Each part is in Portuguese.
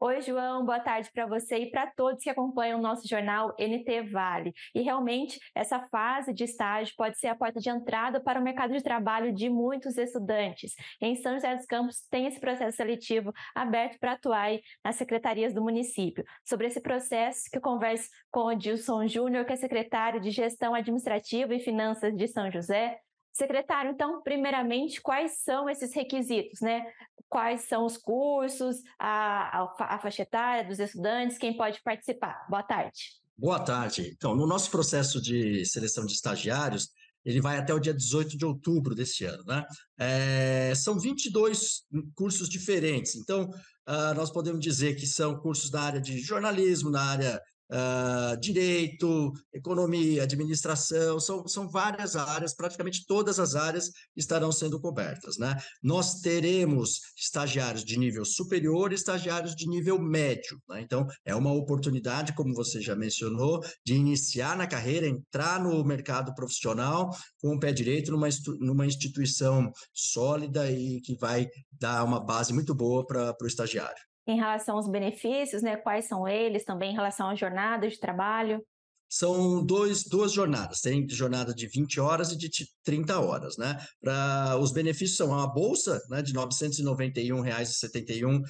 Oi, João, boa tarde para você e para todos que acompanham o nosso jornal NT Vale. E realmente, essa fase de estágio pode ser a porta de entrada para o mercado de trabalho de muitos estudantes. Em São José dos Campos, tem esse processo seletivo aberto para atuar nas secretarias do município. Sobre esse processo, que eu converso com o Dilson Júnior, que é secretário de Gestão Administrativa e Finanças de São José, Secretário, então, primeiramente, quais são esses requisitos, né? Quais são os cursos, a, a, a faixa etária dos estudantes, quem pode participar? Boa tarde. Boa tarde. Então, no nosso processo de seleção de estagiários, ele vai até o dia 18 de outubro deste ano, né? É, são 22 cursos diferentes, então uh, nós podemos dizer que são cursos da área de jornalismo, na área Uh, direito, economia, administração, são, são várias áreas, praticamente todas as áreas estarão sendo cobertas. Né? Nós teremos estagiários de nível superior e estagiários de nível médio. Né? Então, é uma oportunidade, como você já mencionou, de iniciar na carreira, entrar no mercado profissional com o pé direito numa, numa instituição sólida e que vai dar uma base muito boa para o estagiário em relação aos benefícios, né? Quais são eles também em relação à jornada de trabalho? São dois, duas jornadas, tem jornada de 20 horas e de 30 horas, né? Pra, os benefícios são a bolsa né, de R$ 991,71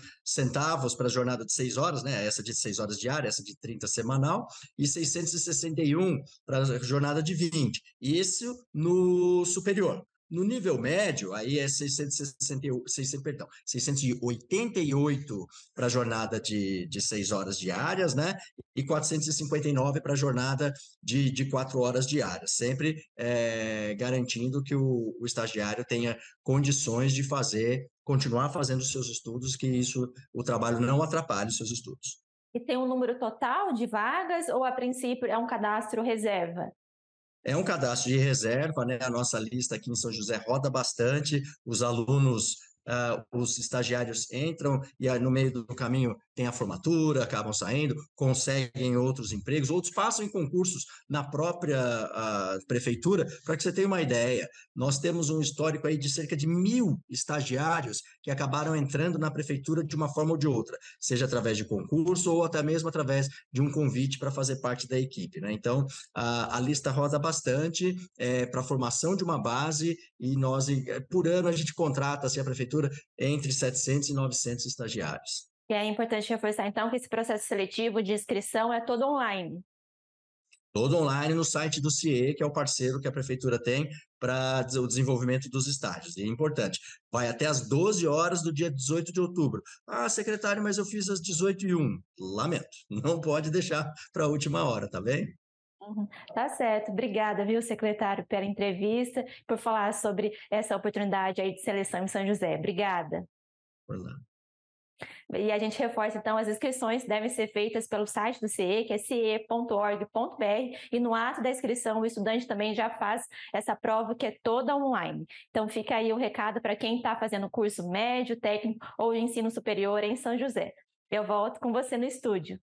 para a jornada de 6 horas, né? Essa de 6 horas diária, essa de 30 semanal, e 661 para a jornada de 20. Isso no superior. No nível médio, aí é 668 600, perdão, 688 para a jornada de, de 6 horas diárias, né? E 459 para a jornada de, de 4 horas diárias, sempre é, garantindo que o, o estagiário tenha condições de fazer, continuar fazendo os seus estudos, que isso, o trabalho não atrapalhe os seus estudos. E tem um número total de vagas ou, a princípio, é um cadastro reserva? É um cadastro de reserva, né? A nossa lista aqui em São José roda bastante, os alunos Uh, os estagiários entram e aí, no meio do caminho têm a formatura, acabam saindo, conseguem outros empregos, outros passam em concursos na própria prefeitura. Para que você tenha uma ideia, nós temos um histórico aí de cerca de mil estagiários que acabaram entrando na prefeitura de uma forma ou de outra, seja através de concurso ou até mesmo através de um convite para fazer parte da equipe. Né? Então, a, a lista roda bastante é, para a formação de uma base e nós, é, por ano, a gente contrata, assim, a prefeitura, entre 700 e 900 estagiários. E é importante reforçar, então, que esse processo seletivo de inscrição é todo online. Todo online no site do CIE, que é o parceiro que a prefeitura tem para o desenvolvimento dos estágios. E é importante, vai até as 12 horas do dia 18 de outubro. Ah, secretário, mas eu fiz às 18 e 1. Lamento, não pode deixar para a última hora, tá bem? Uhum. Tá certo, obrigada, viu, secretário, pela entrevista, por falar sobre essa oportunidade aí de seleção em São José. Obrigada. Por lá. E a gente reforça, então, as inscrições devem ser feitas pelo site do CE, que é ce.org.br, e no ato da inscrição o estudante também já faz essa prova que é toda online. Então, fica aí o recado para quem está fazendo curso médio, técnico ou ensino superior em São José. Eu volto com você no estúdio.